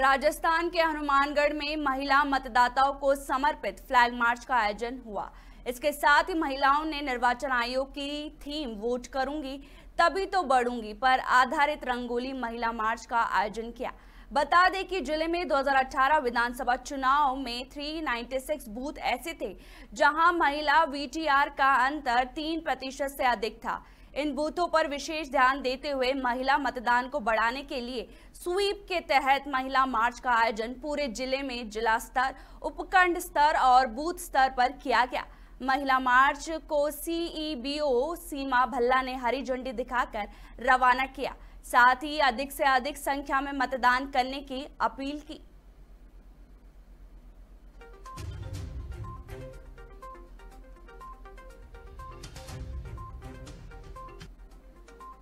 राजस्थान के हनुमानगढ़ में महिला मतदाताओं को समर्पित फ्लैग मार्च का आयोजन हुआ इसके साथ ही महिलाओं ने निर्वाचन आयोग की थीम वोट करूंगी तभी तो बढ़ूंगी पर आधारित रंगोली महिला मार्च का आयोजन किया बता दें कि जिले में 2018 विधानसभा चुनाव में 396 बूथ ऐसे थे जहां महिला वीटीआर का अंतर 3 प्रतिशत से अधिक था इन बूथों पर विशेष ध्यान देते हुए महिला मतदान को बढ़ाने के लिए स्वीप के तहत महिला मार्च का आयोजन पूरे जिले में जिला स्तर उपखंड स्तर और बूथ स्तर पर किया गया महिला मार्च को सीईबीओ e सीमा भल्ला ने हरी झंडी दिखाकर रवाना किया साथ ही अधिक से अधिक संख्या में मतदान करने की अपील की